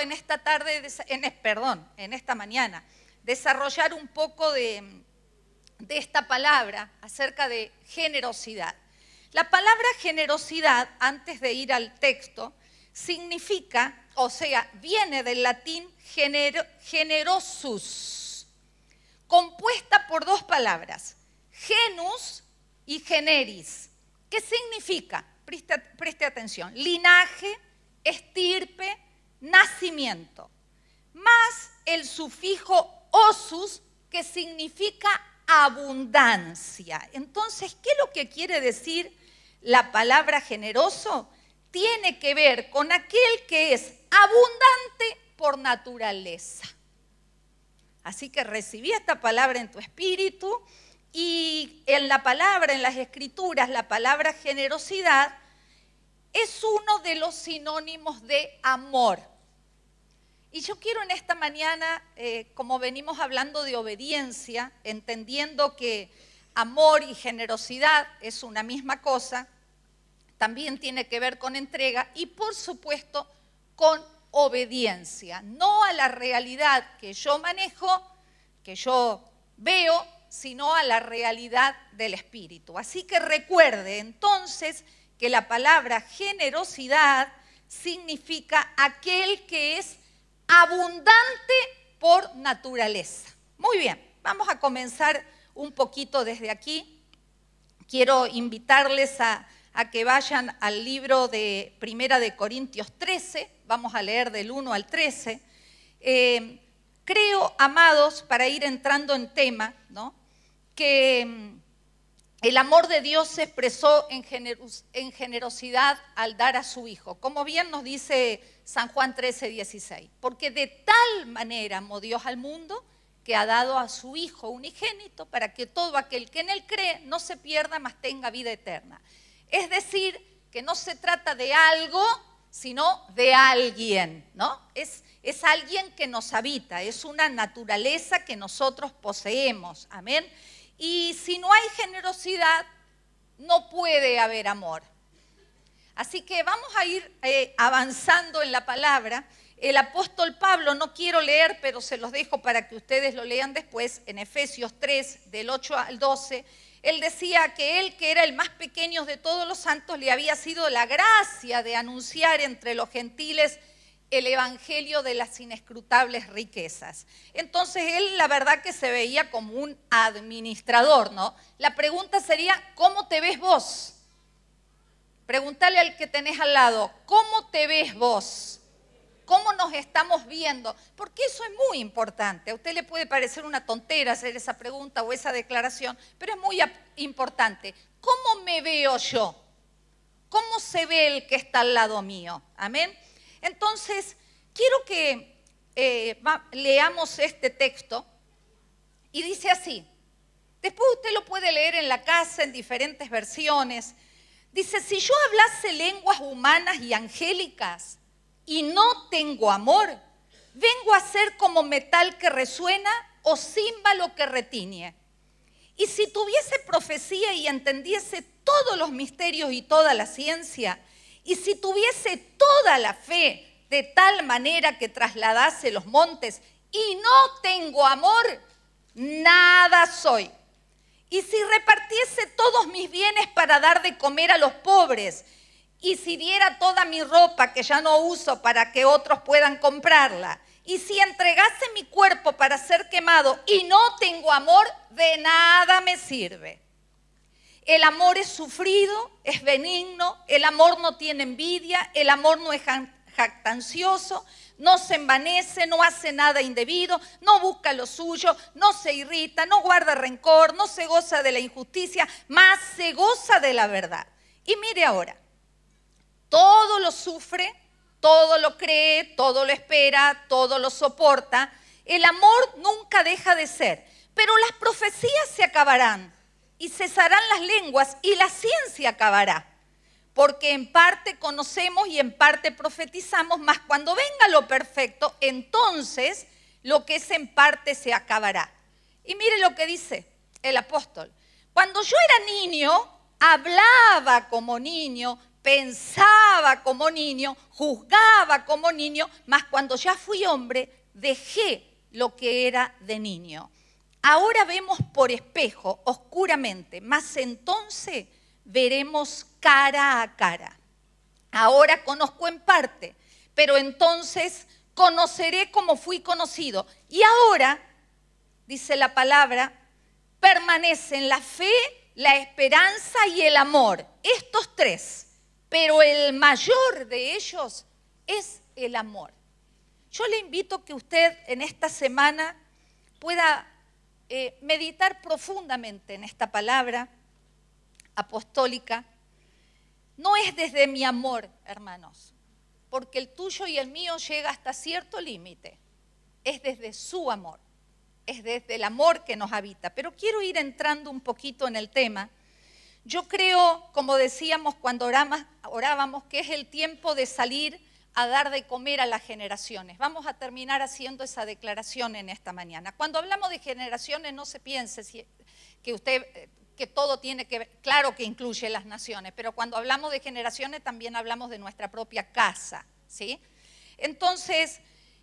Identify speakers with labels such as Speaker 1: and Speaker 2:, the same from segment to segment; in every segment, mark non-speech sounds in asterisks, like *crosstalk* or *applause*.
Speaker 1: en esta tarde, en, perdón, en esta mañana, desarrollar un poco de, esta palabra acerca de generosidad. La palabra generosidad, antes de ir al texto, significa, o sea, viene del latín generosus, compuesta por dos palabras, genus y generis. ¿Qué significa? preste atención, linaje, estirpe, nacimiento, más el sufijo osus, que significa abundancia. Entonces, ¿qué es lo que quiere decir la palabra generoso? Tiene que ver con aquel que es abundante por naturaleza. Así que recibí esta palabra en tu espíritu y en la palabra, en las escrituras, la palabra generosidad es uno de los sinónimos de amor. Y yo quiero en esta mañana, eh, como venimos hablando de obediencia, entendiendo que amor y generosidad es una misma cosa, también tiene que ver con entrega y por supuesto con obediencia, no a la realidad que yo manejo, que yo veo, sino a la realidad del espíritu. Así que recuerde entonces que la palabra generosidad significa aquel que es abundante por naturaleza. Muy bien, vamos a comenzar un poquito desde aquí. Quiero invitarles a, que vayan al libro de Primera de Corintios 13, vamos a leer del 1 al 13. Eh, creo, amados, para ir entrando en tema, ¿no? que mm, el amor de Dios se expresó en, generosidad al dar a su Hijo. Como bien nos dice San Juan 13, 16. Porque de tal manera amó Dios al mundo que ha dado a su Hijo unigénito para que todo aquel que en él cree no se pierda, mas tenga vida eterna. Es decir, que no se trata de algo, sino de alguien, ¿no? Es, es alguien que nos habita, es una naturaleza que nosotros poseemos, amén. Y si no hay generosidad, no puede haber amor. Así que vamos a ir eh, avanzando en la palabra. El apóstol Pablo, no quiero leer, pero se los dejo para que ustedes lo lean después, en Efesios 3, del 8 al 12, él decía que él, que era el más pequeño de todos los santos, le había sido la gracia de anunciar entre los gentiles el evangelio de las inescrutables riquezas. Entonces él la verdad que se veía como un administrador, ¿no? La pregunta sería, ¿cómo te ves vos? Pregúntale al que tenés al lado, ¿cómo te ves vos? ¿Cómo nos estamos viendo? Porque eso es muy importante. A usted le puede parecer una tontera hacer esa pregunta o esa declaración, pero es muy importante. ¿Cómo me veo yo? ¿Cómo se ve el que está al lado mío? Amén. Entonces, quiero que eh, leamos este texto y dice así. Después usted lo puede leer en la casa, en diferentes versiones, Dice, si yo hablase lenguas humanas y angélicas y no tengo amor, vengo a ser como metal que resuena o címbalo que retiñe. Y si tuviese profecía y entendiese todos los misterios y toda la ciencia, y si tuviese toda la fe de tal manera que trasladase los montes, y no tengo amor, nada soy. Y si repartiese todos mis bienes para dar de comer a los pobres, y si diera toda mi ropa que ya no uso para que otros puedan comprarla, y si entregase mi cuerpo para ser quemado y no tengo amor, de nada me sirve. El amor es sufrido, es benigno, el amor no tiene envidia, el amor no es jactancioso, no se envanece, no hace nada indebido, no busca lo suyo, no se irrita, no guarda rencor, no se goza de la injusticia, más se goza de la verdad. Y mire ahora, todo lo sufre, todo lo cree, todo lo espera, todo lo soporta. El amor nunca deja de ser, pero las profecías se acabarán y cesarán las lenguas y la ciencia acabará porque en parte conocemos y en parte profetizamos, mas cuando venga lo perfecto, entonces lo que es en parte se acabará. Y mire lo que dice el apóstol. Cuando yo era niño, hablaba como niño, pensaba como niño, juzgaba como niño, mas cuando ya fui hombre, dejé lo que era de niño. Ahora vemos por espejo, oscuramente, mas entonces veremos cara a cara. Ahora conozco en parte, pero entonces conoceré como fui conocido. Y ahora, dice la palabra, permanecen la fe, la esperanza y el amor, estos tres, pero el mayor de ellos es el amor. Yo le invito que usted en esta semana pueda eh, meditar profundamente en esta palabra apostólica, no es desde mi amor, hermanos, porque el tuyo y el mío llega hasta cierto límite. Es desde su amor, es desde el amor que nos habita. Pero quiero ir entrando un poquito en el tema. Yo creo, como decíamos cuando orábamos, que es el tiempo de salir a dar de comer a las generaciones. Vamos a terminar haciendo esa declaración en esta mañana. Cuando hablamos de generaciones, no se piense que usted eh, que todo tiene que ver, claro que incluye las naciones, pero cuando hablamos de generaciones también hablamos de nuestra propia casa, ¿sí? Entonces,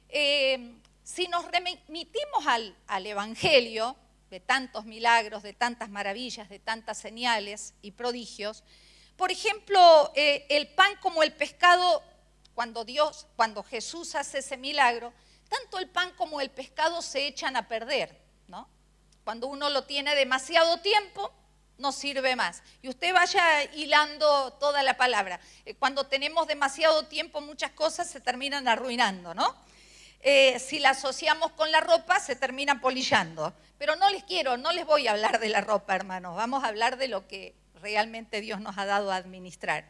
Speaker 1: eh, si nos remitimos al, Evangelio, de tantos milagros, de tantas maravillas, de tantas señales y prodigios, por ejemplo, eh, el pan como el pescado, cuando Dios, cuando Jesús hace ese milagro, tanto el pan como el pescado se echan a perder, ¿no? Cuando uno lo tiene demasiado tiempo, no sirve más. Y usted vaya hilando toda la palabra. Eh, cuando tenemos demasiado tiempo, muchas cosas se terminan arruinando, ¿no? Eh, si la asociamos con la ropa, se terminan polillando. Pero no les quiero, no les voy a hablar de la ropa, hermanos. Vamos a hablar de lo que realmente Dios nos ha dado a administrar.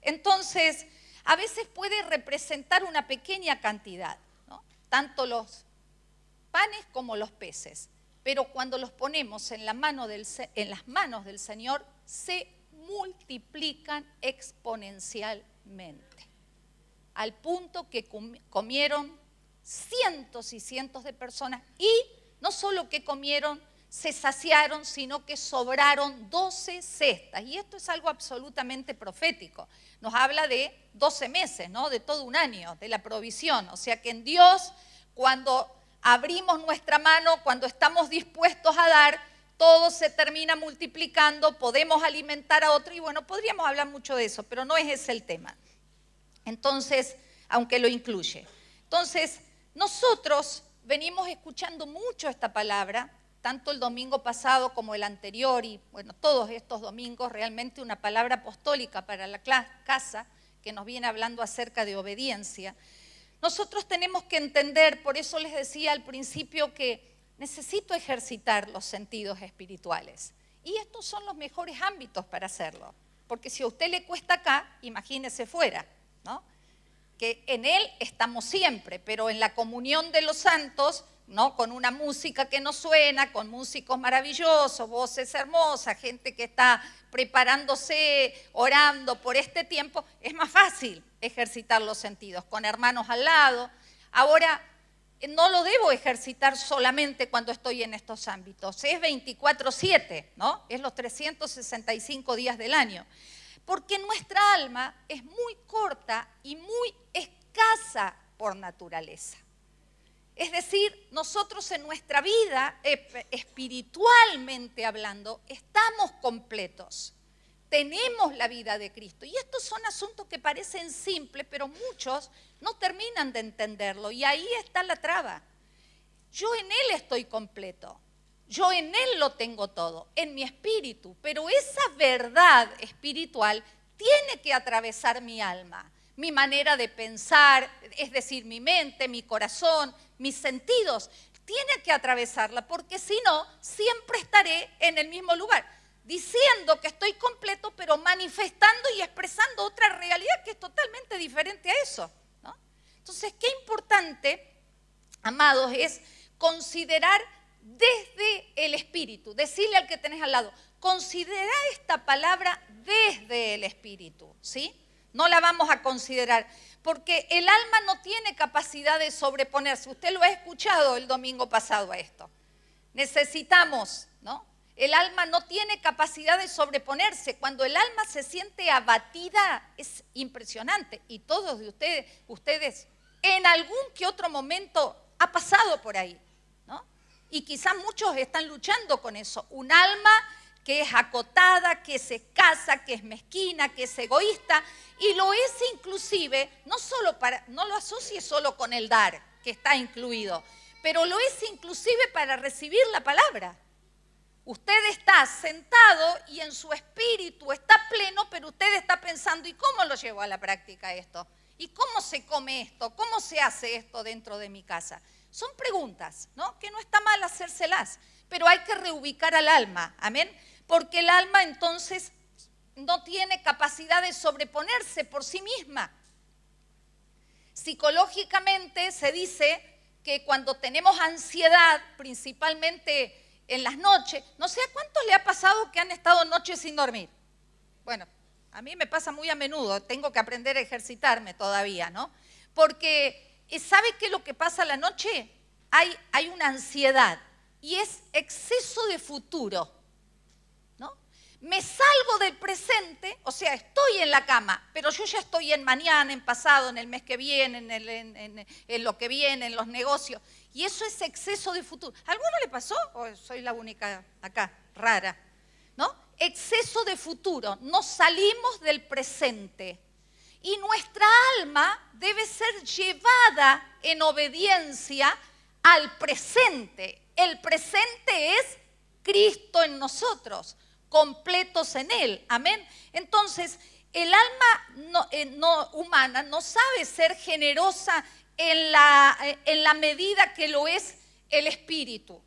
Speaker 1: Entonces, a veces puede representar una pequeña cantidad, ¿no? tanto los panes como los peces pero cuando los ponemos en, las manos del Señor, se multiplican exponencialmente, al punto que comieron cientos y cientos de personas y no solo que comieron, se saciaron, sino que sobraron 12 cestas. Y esto es algo absolutamente profético. Nos habla de 12 meses, ¿no? De todo un año, de la provisión. O sea que en Dios, cuando abrimos nuestra mano, cuando estamos dispuestos a dar, todo se termina multiplicando, podemos alimentar a otro y bueno, podríamos hablar mucho de eso, pero no es ese el tema. Entonces, aunque lo incluye. Entonces, nosotros venimos escuchando mucho esta palabra, tanto el domingo pasado como el anterior y bueno, todos estos domingos, realmente una palabra apostólica para la casa que nos viene hablando acerca de obediencia. Nosotros tenemos que entender, por eso les decía al principio que necesito ejercitar los sentidos espirituales. Y estos son los mejores ámbitos para hacerlo. Porque si a usted le cuesta acá, imagínese fuera, ¿no? Que en Él estamos siempre, pero en la comunión de los santos con una música que nos suena, con músicos maravillosos, voces hermosas, gente que está preparándose, orando por este tiempo, es más fácil ejercitar los sentidos, con hermanos al lado. Ahora, eh, no lo debo ejercitar solamente cuando estoy en estos ámbitos, es 24/7, ¿no? Es los 365 días del año, porque nuestra alma es muy corta y muy escasa por naturaleza. Es decir, nosotros en nuestra vida, eh, espiritualmente hablando, estamos completos. Tenemos la vida de Cristo. Y estos son asuntos que parecen simples, pero muchos no terminan de entenderlo. Y ahí está la traba. Yo en Él estoy completo. Yo en Él lo tengo todo, en mi espíritu. Pero esa verdad espiritual tiene que atravesar mi alma, mi manera de pensar, es decir, mi mente, mi corazón, mis sentidos tiene que atravesarla, porque si no, siempre estaré en el mismo lugar, diciendo que estoy completo, pero manifestando y expresando otra realidad que es totalmente diferente a eso. Entonces, qué importante, amados, es considerar desde el espíritu, decirle al que tenés al lado, considera esta palabra desde el espíritu, ¿sí? No la vamos a considerar porque el alma no tiene capacidad de sobreponerse. Usted lo ha escuchado el domingo pasado a esto. Necesitamos, ¿no? El alma no tiene capacidad de sobreponerse. Cuando el alma se siente abatida, es impresionante. Y todos de ustedes, ustedes en algún que otro momento ha pasado por ahí, ¿no? Y quizás muchos están luchando con eso. Un alma que es acotada, que se escasa, que es mezquina, que es egoísta, y lo es inclusive, no, solo para, no lo asocie solo con el dar, que está incluido, pero lo es inclusive para recibir la palabra. Usted está sentado y en su espíritu está pleno, pero usted está pensando, ¿y cómo lo llevo a la práctica esto? ¿Y cómo se come esto? ¿Cómo se hace esto dentro de mi casa? Son preguntas, ¿no? Que no está mal hacérselas, pero hay que reubicar al alma, amén porque el alma entonces no tiene capacidad de sobreponerse por sí misma. Psicológicamente se dice que cuando tenemos ansiedad, principalmente en las noches, no sé a cuántos le ha pasado que han estado noches sin dormir. Bueno, a mí me pasa muy a menudo, tengo que aprender a ejercitarme todavía, ¿no? Porque eh, ¿sabe qué es lo que pasa la noche? hay una ansiedad y es exceso de futuro me salgo del presente, o sea, estoy en la cama, pero yo ya estoy en mañana, en pasado, en el mes que viene, en, lo que viene, en los negocios. Y eso es exceso de futuro. ¿Alguno le pasó? soy la única acá, rara, ¿no? Exceso de futuro. nos salimos del presente. Y nuestra alma debe ser llevada en obediencia al presente. El presente es Cristo en nosotros completos en Él. Amén. Entonces, el alma no, eh, humana no sabe ser generosa en la, eh, en la medida que lo es el espíritu.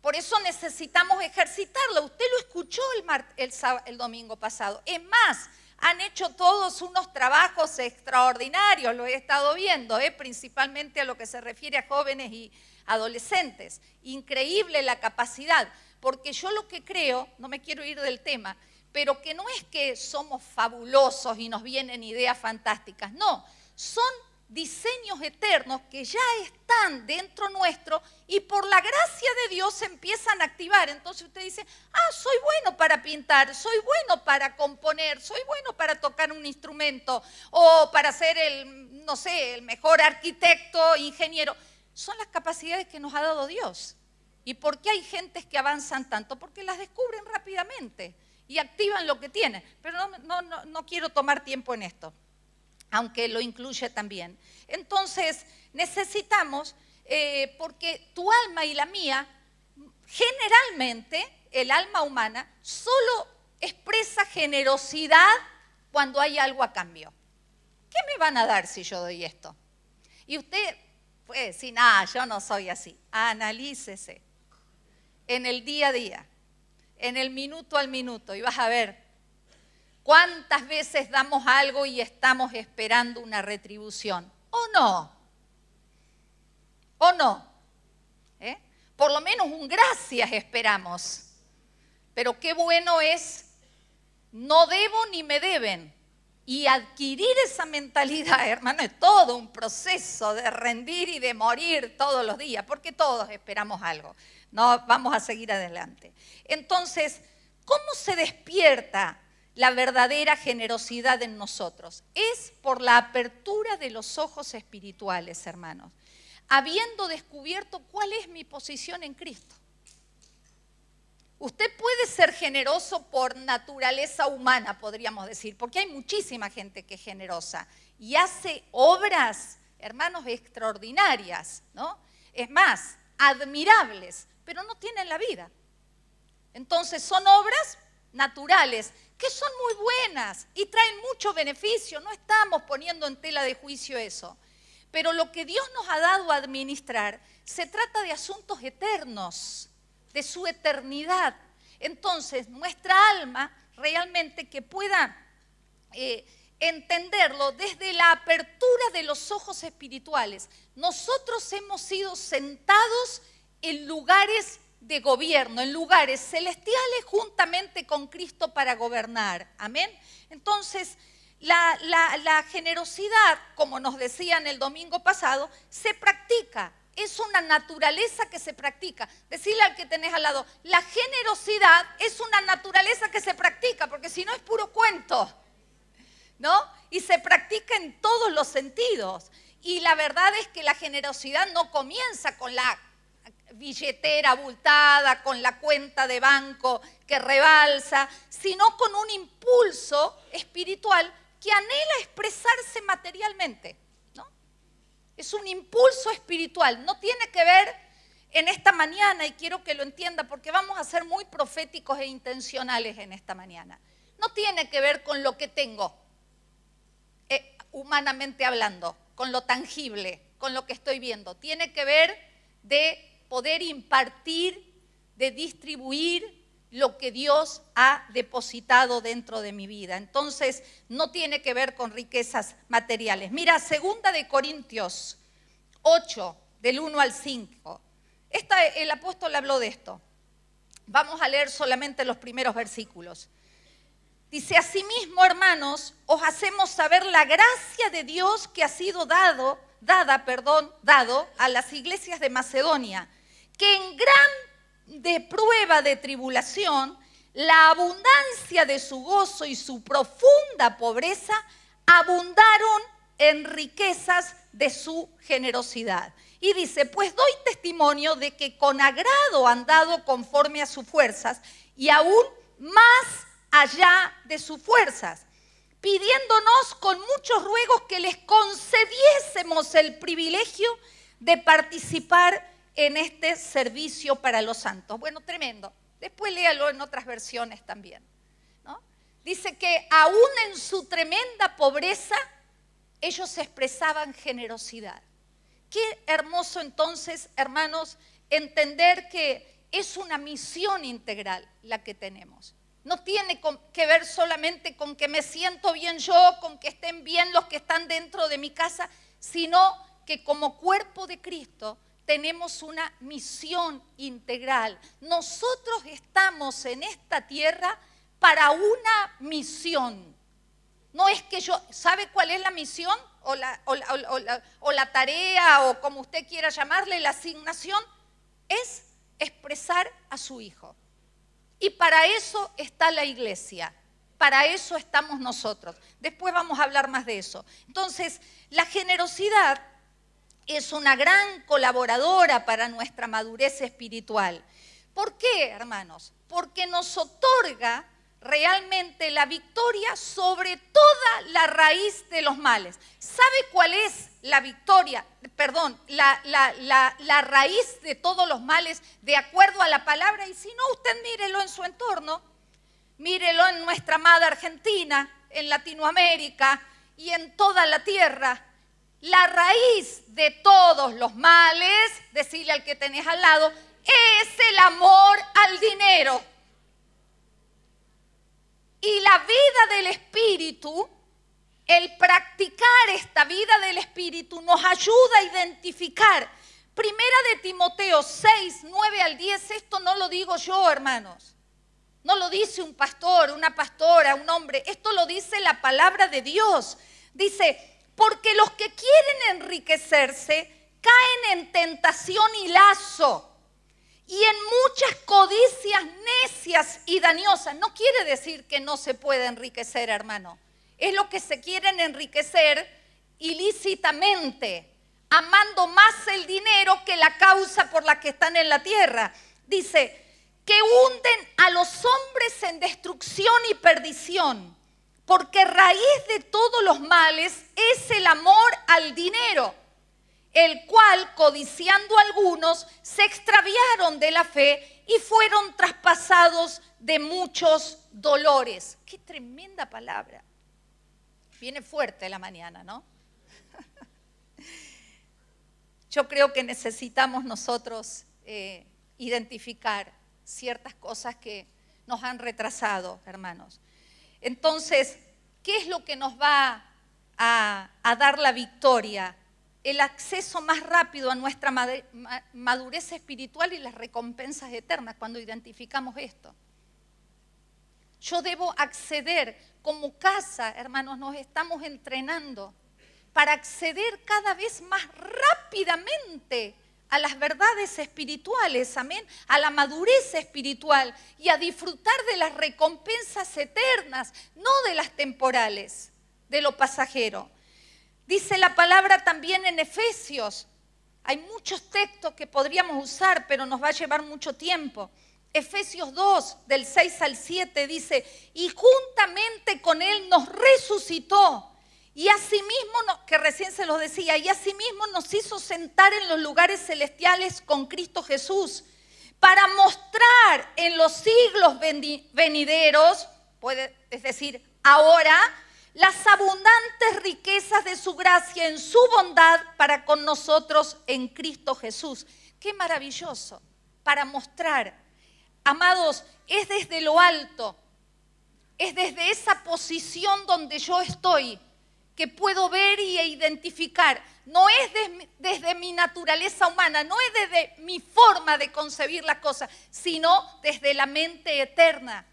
Speaker 1: Por eso necesitamos ejercitarlo. Usted lo escuchó el, el, domingo pasado. Es más, han hecho todos unos trabajos extraordinarios, lo he estado viendo, eh, principalmente a lo que se refiere a jóvenes y adolescentes. Increíble la capacidad porque yo lo que creo, no me quiero ir del tema, pero que no es que somos fabulosos y nos vienen ideas fantásticas, no, son diseños eternos que ya están dentro nuestro y por la gracia de Dios se empiezan a activar. Entonces usted dice, ah, soy bueno para pintar, soy bueno para componer, soy bueno para tocar un instrumento o para ser el, no sé, el mejor arquitecto, ingeniero. Son las capacidades que nos ha dado Dios. ¿Y por qué hay gentes que avanzan tanto? Porque las descubren rápidamente y activan lo que tienen. Pero no, no, quiero tomar tiempo en esto, aunque lo incluye también. Entonces, necesitamos, eh, porque tu alma y la mía, generalmente, el alma humana solo expresa generosidad cuando hay algo a cambio. ¿Qué me van a dar si yo doy esto? Y usted puede decir, no, ah, yo no soy así. Analícese en el día a día, en el minuto al minuto, y vas a ver cuántas veces damos algo y estamos esperando una retribución. ¿O no? ¿O no? ¿Eh? Por lo menos un gracias esperamos. Pero qué bueno es, no debo ni me deben. Y adquirir esa mentalidad, *laughs* hermano, es todo un proceso de rendir y de morir todos los días, porque todos esperamos algo. No vamos a seguir adelante. Entonces, ¿cómo se despierta la verdadera generosidad en nosotros? Es por la apertura de los ojos espirituales, hermanos, habiendo descubierto cuál es mi posición en Cristo. Usted puede ser generoso por naturaleza humana, podríamos decir, porque hay muchísima gente que es generosa y hace obras, hermanos, extraordinarias, ¿no? Es más, admirables, pero no tienen la vida. Entonces son obras naturales que son muy buenas y traen mucho beneficio, no estamos poniendo en tela de juicio eso. Pero lo que Dios nos ha dado a administrar se trata de asuntos eternos de su eternidad. Entonces, nuestra alma realmente que pueda eh, entenderlo desde la apertura de los ojos espirituales. Nosotros hemos sido sentados en lugares de gobierno, en lugares celestiales juntamente con Cristo para gobernar. Amén. Entonces, la, la generosidad, como nos decían el domingo pasado, se practica es una naturaleza que se practica. Decirle al que tenés al lado, la generosidad es una naturaleza que se practica, porque si no es puro cuento, ¿no? Y se practica en todos los sentidos. Y la verdad es que la generosidad no comienza con la billetera abultada, con la cuenta de banco que rebalsa, sino con un impulso espiritual que anhela expresarse materialmente. Es un impulso espiritual. No tiene que ver en esta mañana, y quiero que lo entienda, porque vamos a ser muy proféticos e intencionales en esta mañana. No tiene que ver con lo que tengo, eh, humanamente hablando, con lo tangible, con lo que estoy viendo. Tiene que ver de poder impartir, de distribuir, lo que Dios ha depositado dentro de mi vida. Entonces, no tiene que ver con riquezas materiales. Mira, segunda de Corintios 8, del 1 al 5. el apóstol habló de esto. Vamos a leer solamente los primeros versículos. Dice, asimismo, hermanos, os hacemos saber la gracia de Dios que ha sido dado, dada, perdón, dado a las iglesias de Macedonia, que en gran de prueba de tribulación, la abundancia de su gozo y su profunda pobreza abundaron en riquezas de su generosidad. Y dice, pues doy testimonio de que con agrado han dado conforme a sus fuerzas y aún más allá de sus fuerzas, pidiéndonos con muchos ruegos que les concediésemos el privilegio de participar en este servicio para los santos. Bueno, tremendo. Después léalo en otras versiones también. Dice que aún en su tremenda pobreza, ellos expresaban generosidad. Qué hermoso entonces, hermanos, entender que es una misión integral la que tenemos. No tiene que ver solamente con que me siento bien yo, con que estén bien los que están dentro de mi casa, sino que como cuerpo de Cristo tenemos una misión integral. Nosotros estamos en esta tierra para una misión. No es que yo, ¿sabe cuál es la misión? O la, o, la, tarea, o como usted quiera llamarle, la asignación, es expresar a su hijo. Y para eso está la iglesia, para eso estamos nosotros. Después vamos a hablar más de eso. Entonces, la generosidad es una gran colaboradora para nuestra madurez espiritual. ¿Por qué, hermanos? Porque nos otorga realmente la victoria sobre toda la raíz de los males. ¿Sabe cuál es la victoria, perdón, la, raíz de todos los males de acuerdo a la palabra? Y si no, usted mírelo en su entorno, mírelo en nuestra amada Argentina, en Latinoamérica y en toda la tierra. La raíz de todos los males, decirle al que tenés al lado, es el amor al dinero. Y la vida del espíritu, el practicar esta vida del espíritu nos ayuda a identificar. Primera de Timoteo 6, 9 al 10, esto no lo digo yo, hermanos. No lo dice un pastor, una pastora, un hombre. Esto lo dice la palabra de Dios. Dice, porque los que quieren enriquecerse caen en tentación y lazo y en muchas codicias necias y dañosas. No quiere decir que no se puede enriquecer, hermano. Es lo que se quieren enriquecer ilícitamente, amando más el dinero que la causa por la que están en la tierra. Dice, que hunden a los hombres en destrucción y perdición porque raíz de todos los males es el amor al dinero, el cual, codiciando algunos, se extraviaron de la fe y fueron traspasados de muchos dolores. Qué tremenda palabra. Viene fuerte la mañana, ¿no? *laughs* Yo creo que necesitamos nosotros eh, identificar ciertas cosas que nos han retrasado, hermanos. Entonces, ¿qué es lo que nos va a, dar la victoria? El acceso más rápido a nuestra madurez espiritual y las recompensas eternas cuando identificamos esto. Yo debo acceder como casa, hermanos, nos estamos entrenando para acceder cada vez más rápidamente a las verdades espirituales, amén, a la madurez espiritual y a disfrutar de las recompensas eternas, no de las temporales, de lo pasajero. Dice la palabra también en Efesios. Hay muchos textos que podríamos usar, pero nos va a llevar mucho tiempo. Efesios 2, del 6 al 7, dice, y juntamente con Él nos resucitó y asimismo, que recién se los decía, y asimismo nos hizo sentar en los lugares celestiales con Cristo Jesús para mostrar en los siglos venideros, puede, es decir, ahora, las abundantes riquezas de su gracia en su bondad para con nosotros en Cristo Jesús. Qué maravilloso para mostrar. Amados, es desde lo alto, es desde esa posición donde yo estoy que puedo ver y identificar. No es desde mi naturaleza humana, no es desde mi forma de concebir las cosas, sino desde la mente eterna,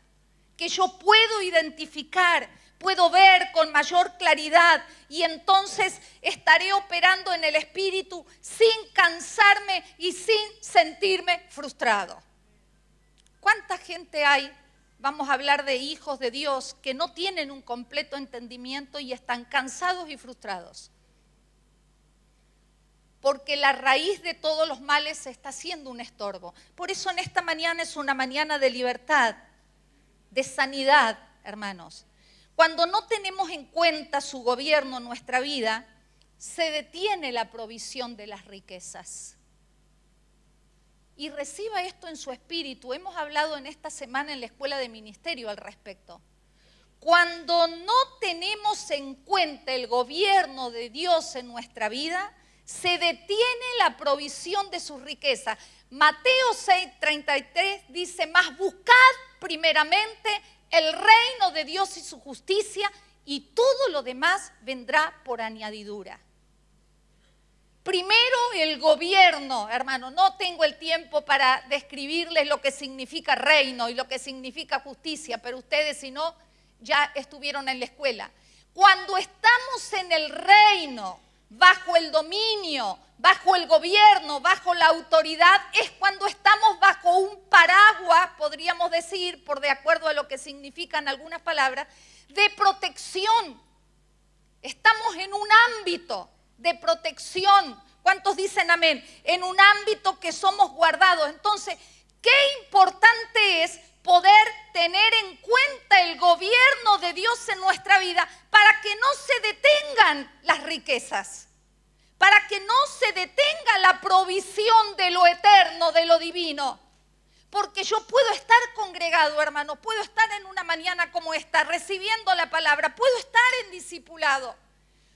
Speaker 1: que yo puedo identificar, puedo ver con mayor claridad y entonces estaré operando en el espíritu sin cansarme y sin sentirme frustrado. ¿Cuánta gente hay vamos a hablar de hijos de Dios que no tienen un completo entendimiento y están cansados y frustrados. Porque la raíz de todos los males se está haciendo un estorbo. Por eso en esta mañana es una mañana de libertad, de sanidad, hermanos. Cuando no tenemos en cuenta su gobierno, nuestra vida, se detiene la provisión de las riquezas y reciba esto en su espíritu. Hemos hablado en esta semana en la escuela de ministerio al respecto. Cuando no tenemos en cuenta el gobierno de Dios en nuestra vida, se detiene la provisión de sus riquezas. Mateo 6:33 dice, más buscad primeramente el reino de Dios y su justicia y todo lo demás vendrá por añadidura. Primero el gobierno, hermano, no tengo el tiempo para describirles lo que significa reino y lo que significa justicia, pero ustedes si no, ya estuvieron en la escuela. Cuando estamos en el reino, bajo el dominio, bajo el gobierno, bajo la autoridad, es cuando estamos bajo un paraguas, podríamos decir, por de acuerdo a lo que significan algunas palabras, de protección. Estamos en un ámbito de protección. ¿Cuántos dicen amén? En un ámbito que somos guardados. Entonces, qué importante es poder tener en cuenta el gobierno de Dios en nuestra vida para que no se detengan las riquezas, para que no se detenga la provisión de lo eterno, de lo divino. Porque yo puedo estar congregado, hermano, puedo estar en una mañana como esta, recibiendo la palabra, puedo estar en discipulado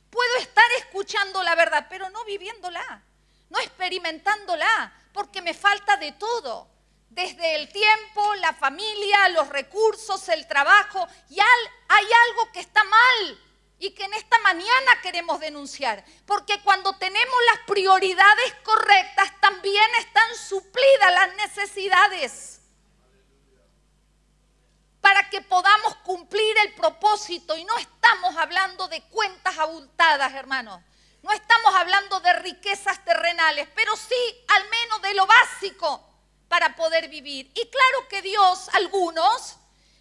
Speaker 1: Puedo estar escuchando la verdad, pero no viviéndola, no experimentándola, porque me falta de todo. Desde el tiempo, la familia, los recursos, el trabajo, y hay algo que está mal y que en esta mañana queremos denunciar, porque cuando tenemos las prioridades correctas también están suplidas las necesidades para que podamos cumplir el propósito. Y no estamos hablando de cuentas abultadas, hermanos. No estamos hablando de riquezas terrenales, pero sí al menos de lo básico para poder vivir. Y claro que Dios, algunos,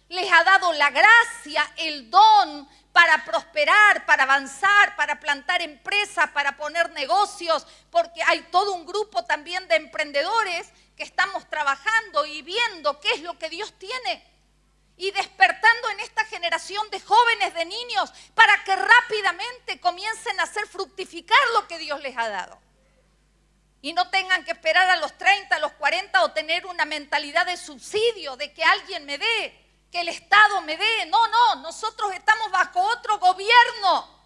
Speaker 1: les ha dado la gracia, el don para prosperar, para avanzar, para plantar empresas, para poner negocios, porque hay todo un grupo también de emprendedores que estamos trabajando y viendo qué es lo que Dios tiene y despertando en esta generación de jóvenes, de niños, para que rápidamente comiencen a hacer fructificar lo que Dios les ha dado. Y no tengan que esperar a los 30, a los 40 o tener una mentalidad de subsidio, de que alguien me dé, que el Estado me dé. No, no, nosotros estamos bajo otro gobierno.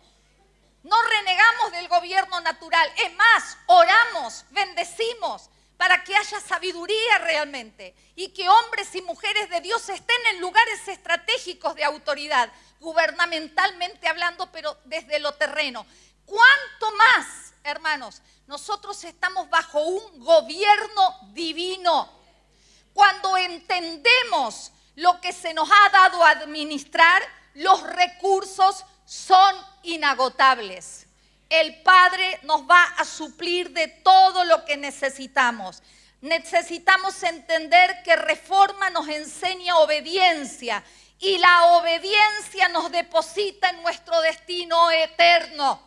Speaker 1: No renegamos del gobierno natural. Es más, oramos, bendecimos, para que haya sabiduría realmente y que hombres y mujeres de Dios estén en lugares estratégicos de autoridad, gubernamentalmente hablando, pero desde lo terreno. ¿Cuánto más, hermanos? Nosotros estamos bajo un gobierno divino. Cuando entendemos lo que se nos ha dado administrar, los recursos son inagotables el Padre nos va a suplir de todo lo que necesitamos. Necesitamos entender que reforma nos enseña obediencia y la obediencia nos deposita en nuestro destino eterno.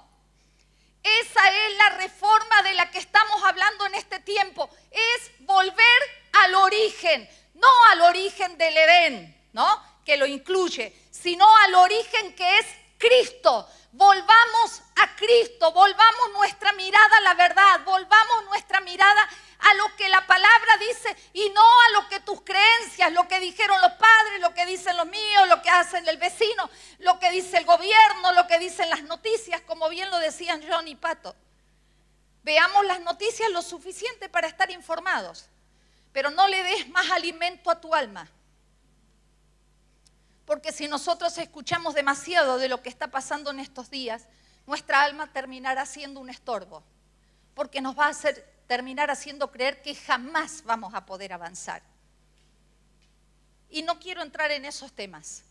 Speaker 1: Esa es la reforma de la que estamos hablando en este tiempo. Es volver al origen, no al origen del Edén, ¿no? Que lo incluye, sino al origen que es Cristo. Volvamos a Cristo, volvamos nuestra mirada a la verdad, volvamos nuestra mirada a lo que la palabra dice y no a lo que tus creencias, lo que dijeron los padres, lo que dicen los míos, lo que hacen el vecino, lo que dice el gobierno, lo que dicen las noticias, como bien lo decían John y Pato. Veamos las noticias lo suficiente para estar informados, pero no le des más alimento a tu alma porque si nosotros escuchamos demasiado de lo que está pasando en estos días, nuestra alma terminará siendo un estorbo, porque nos va a hacer terminar haciendo creer que jamás vamos a poder avanzar. Y no quiero entrar en esos temas,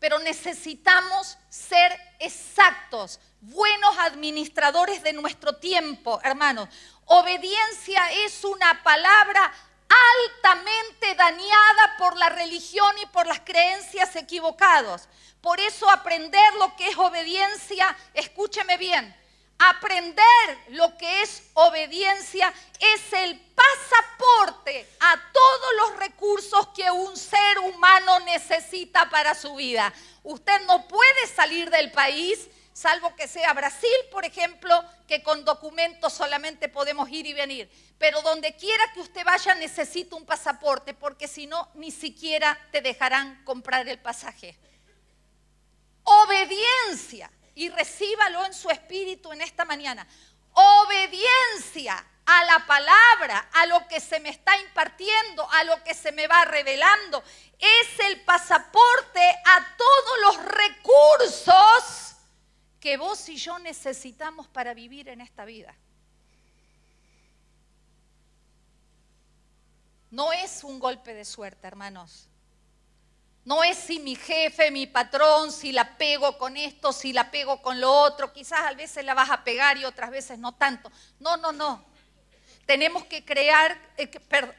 Speaker 1: pero necesitamos ser exactos, buenos administradores de nuestro tiempo, hermanos. Obediencia es una palabra altamente dañada por la religión y por las creencias equivocados. Por eso aprender lo que es obediencia, escúcheme bien, aprender lo que es obediencia es el pasaporte a todos los recursos que un ser humano necesita para su vida. Usted no puede salir del país salvo que sea Brasil, por ejemplo, que con documentos solamente podemos ir y venir. Pero donde quiera que usted vaya necesita un pasaporte, porque si no, ni siquiera te dejarán comprar el pasaje. Obediencia, y recíbalo en su espíritu en esta mañana. Obediencia a la palabra, a lo que se me está impartiendo, a lo que se me va revelando. Es el pasaporte a todos los recursos que vos y yo necesitamos para vivir en esta vida. No es un golpe de suerte, hermanos. No es si mi jefe, mi patrón, si la pego con esto, si la pego con lo otro. Quizás a veces la vas a pegar y otras veces no tanto. No, no, no. Tenemos que crear, eh,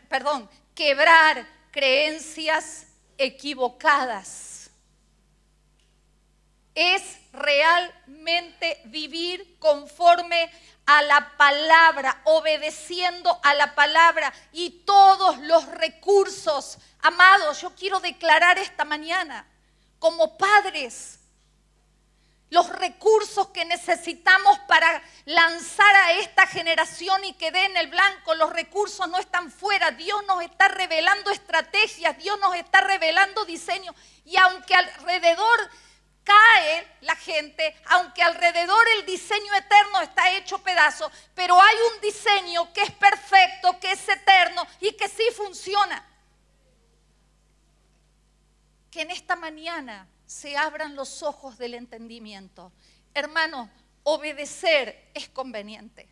Speaker 1: perdón, quebrar creencias equivocadas. Es realmente vivir conforme a la palabra, obedeciendo a la palabra y todos los recursos. Amados, yo quiero declarar esta mañana, como padres, los recursos que necesitamos para lanzar a esta generación y que dé en el blanco. Los recursos no están fuera. Dios nos está revelando estrategias, Dios nos está revelando diseños. Y aunque alrededor cae la gente, aunque alrededor el diseño eterno está hecho pedazo, pero hay un diseño que es perfecto, que es eterno y que sí funciona. Que en esta mañana se abran los ojos del entendimiento. Hermano, obedecer es conveniente.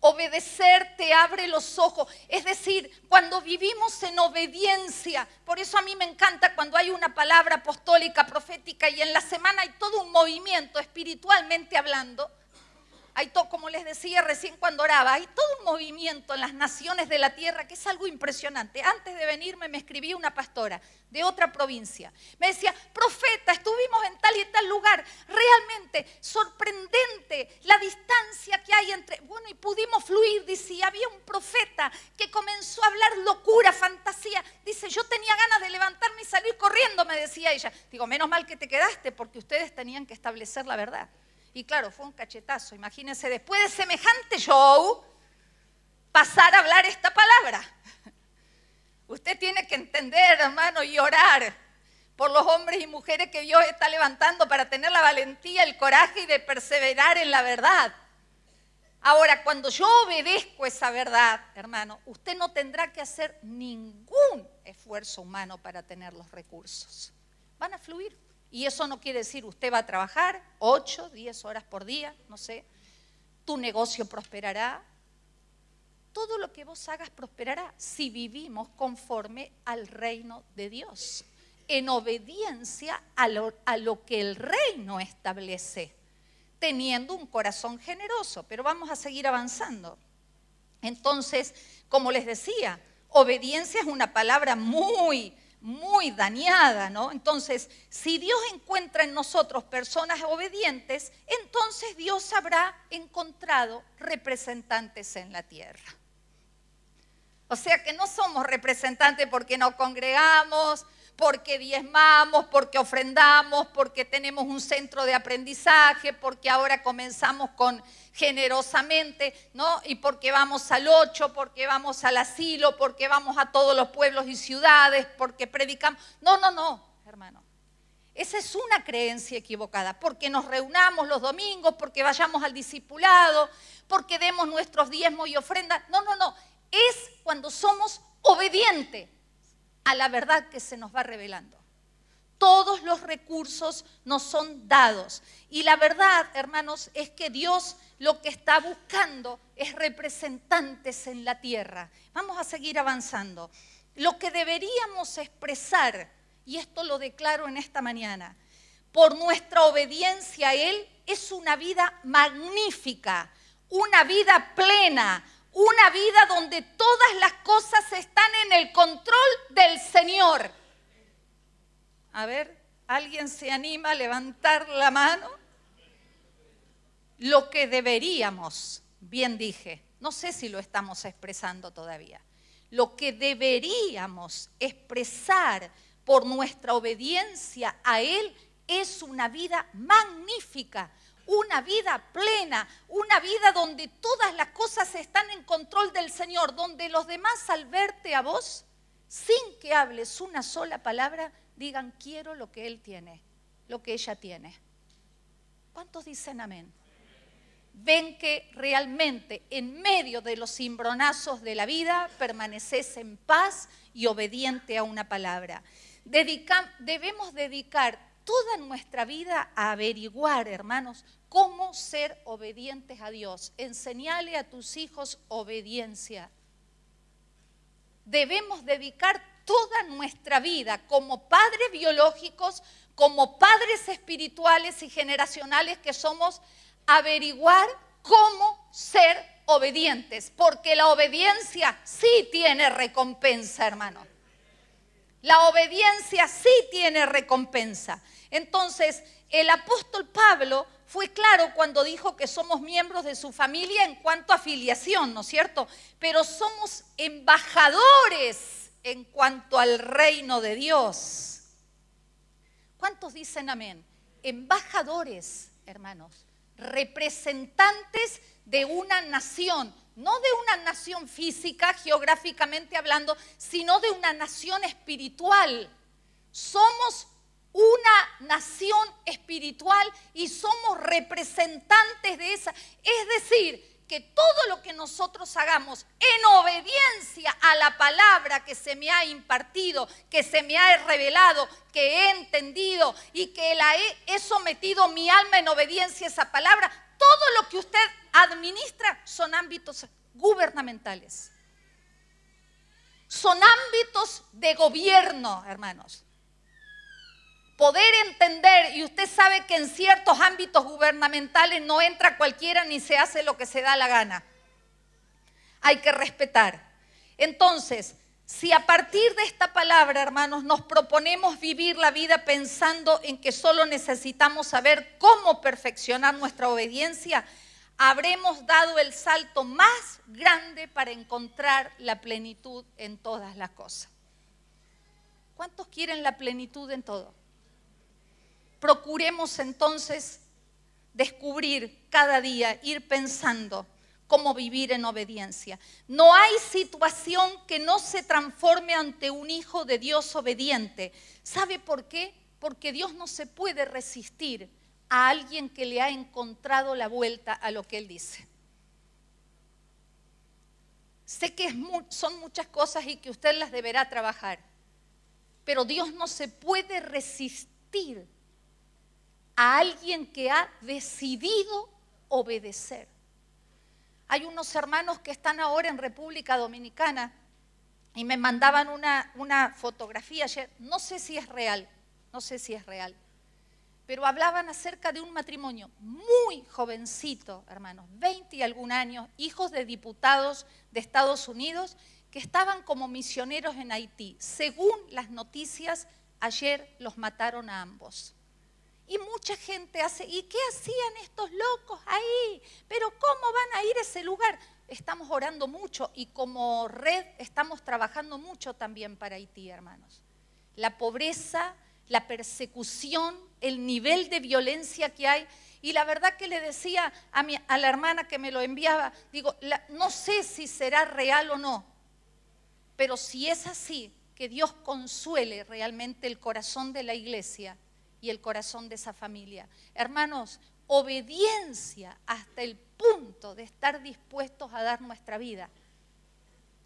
Speaker 1: Obedecer te abre los ojos. Es decir, cuando vivimos en obediencia, por eso a mí me encanta cuando hay una palabra apostólica, profética, y en la semana hay todo un movimiento espiritualmente hablando, hay todo, como les decía recién cuando oraba, hay todo un movimiento en las naciones de la tierra que es algo impresionante. Antes de venirme me escribía una pastora de otra provincia. Me decía, profeta, estuvimos en tal y tal lugar. Realmente sorprendente la distancia que hay entre... Bueno, y pudimos fluir, dice, había un profeta que comenzó a hablar locura, fantasía. Dice, yo tenía ganas de levantarme y salir corriendo, me decía ella. Digo, menos mal que te quedaste porque ustedes tenían que establecer la verdad. Y claro, fue un cachetazo. Imagínense, después de semejante show, pasar a hablar esta palabra. *laughs* Usted tiene que entender, hermano, y orar por los hombres y mujeres que Dios está levantando para tener la valentía, el coraje y de perseverar en la verdad. Ahora, cuando yo obedezco esa verdad, hermano, usted no tendrá que hacer ningún esfuerzo humano para tener los recursos. Van a fluir. Y eso no quiere decir usted va a trabajar 8, 10 horas por día, no sé. Tu negocio prosperará. Todo lo que vos hagas prosperará si vivimos conforme al reino de Dios, en obediencia a lo, que el reino establece, teniendo un corazón generoso. Pero vamos a seguir avanzando. Entonces, como les decía, obediencia es una palabra muy muy dañada, ¿no? Entonces, si Dios encuentra en nosotros personas obedientes, entonces Dios habrá encontrado representantes en la tierra. O sea que no somos representantes porque nos congregamos, porque diezmamos, porque ofrendamos, porque tenemos un centro de aprendizaje, porque ahora comenzamos con generosamente, ¿no? Y porque vamos al ocho, porque vamos al asilo, porque vamos a todos los pueblos y ciudades, porque predicamos. No, no, no, hermano. Esa es una creencia equivocada, porque nos reunamos los domingos, porque vayamos al discipulado, porque demos nuestros diezmos y ofrendas. No, no, no. Es cuando somos obedientes a la verdad que se nos va revelando. Todos los recursos nos son dados. Y la verdad, hermanos, es que Dios lo que está buscando es representantes en la tierra. Vamos a seguir avanzando. Lo que deberíamos expresar, y esto lo declaro en esta mañana, por nuestra obediencia a Él es una vida magnífica, una vida plena, una vida donde todas las cosas están en el control del Señor. A ver, ¿alguien se anima a levantar la mano? Lo que deberíamos, bien dije, no sé si lo estamos expresando todavía, lo que deberíamos expresar por nuestra obediencia a Él es una vida magnífica, una vida plena, una vida donde todas las cosas están en control del Señor, donde los demás al verte a vos, sin que hables una sola palabra, digan, quiero lo que Él tiene, lo que ella tiene. ¿Cuántos dicen amén? Ven que realmente en medio de los cimbronazos de la vida permaneces en paz y obediente a una palabra. debemos dedicar toda nuestra vida a averiguar, hermanos, cómo ser obedientes a Dios. Enseñale a tus hijos obediencia. Debemos dedicar toda nuestra vida como padres biológicos, como padres espirituales y generacionales que somos, averiguar cómo ser obedientes, porque la obediencia sí tiene recompensa, hermano. La obediencia sí tiene recompensa. Entonces, el apóstol Pablo fue claro cuando dijo que somos miembros de su familia en cuanto a afiliación, ¿no es cierto? Pero somos embajadores en cuanto al reino de Dios. ¿Cuántos dicen amén? Embajadores, hermanos, representantes de una nación, no de una nación física, geográficamente hablando, sino de una nación espiritual. Somos una nación espiritual y somos representantes de esa. Es decir, que todo lo que nosotros hagamos en obediencia a la palabra que se me ha impartido, que se me ha revelado, que he entendido y que la he, he sometido mi alma en obediencia a esa palabra, todo lo que usted administra son ámbitos gubernamentales. Son ámbitos de gobierno, hermanos poder entender, y usted sabe que en ciertos ámbitos gubernamentales no entra cualquiera ni se hace lo que se da la gana. Hay que respetar. Entonces, si a partir de esta palabra, hermanos, nos proponemos vivir la vida pensando en que solo necesitamos saber cómo perfeccionar nuestra obediencia, habremos dado el salto más grande para encontrar la plenitud en todas las cosas. ¿Cuántos quieren la plenitud en todo? Procuremos entonces descubrir cada día, ir pensando cómo vivir en obediencia. No hay situación que no se transforme ante un hijo de Dios obediente. ¿Sabe por qué? Porque Dios no se puede resistir a alguien que le ha encontrado la vuelta a lo que Él dice. Sé que son muchas cosas y que usted las deberá trabajar, pero Dios no se puede resistir a alguien que ha decidido obedecer. Hay unos hermanos que están ahora en República Dominicana y me mandaban una, fotografía ayer, no sé si es real, no sé si es real, pero hablaban acerca de un matrimonio muy jovencito, hermanos, 20 y algún años, hijos de diputados de Estados Unidos que estaban como misioneros en Haití. Según las noticias, ayer los mataron a ambos. Y mucha gente hace, ¿y qué hacían estos locos ahí? Pero ¿cómo van a ir a ese lugar? Estamos orando mucho y como red estamos trabajando mucho también para Haití, hermanos. La pobreza, la persecución, el nivel de violencia que hay. Y la verdad que le decía a, la hermana que me lo enviaba, digo, no sé si será real o no, pero si es así, que Dios consuele realmente el corazón de la iglesia y el corazón de esa familia. Hermanos, obediencia hasta el punto de estar dispuestos a dar nuestra vida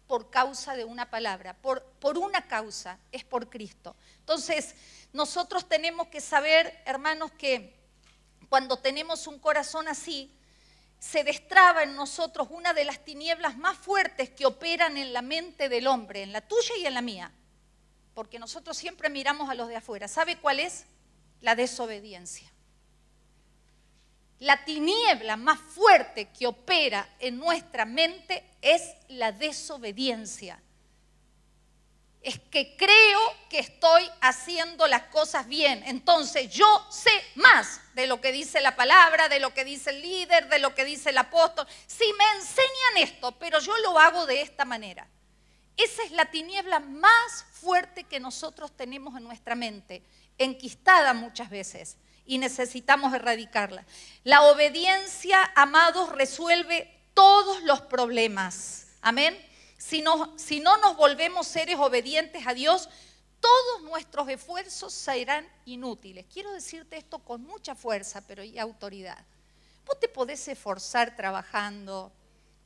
Speaker 1: por causa de una palabra, por, por una causa, es por Cristo. Entonces, nosotros tenemos que saber, hermanos, que cuando tenemos un corazón así, se destraba en nosotros una de las tinieblas más fuertes que operan en la mente del hombre, en la tuya y en la mía, porque nosotros siempre miramos a los de afuera. ¿Sabe cuál es? la desobediencia. La tiniebla más fuerte que opera en nuestra mente es la desobediencia. Es que creo que estoy haciendo las cosas bien. Entonces yo sé más de lo que dice la palabra, de lo que dice el líder, de lo que dice el apóstol. Si me enseñan esto, pero yo lo hago de esta manera. Esa es la tiniebla más fuerte que nosotros tenemos en nuestra mente enquistada muchas veces y necesitamos erradicarla. La obediencia, amados, resuelve todos los problemas. Amén. Si no, si no nos volvemos seres obedientes a Dios, todos nuestros esfuerzos serán inútiles. Quiero decirte esto con mucha fuerza, pero y autoridad. Vos te podés esforzar trabajando,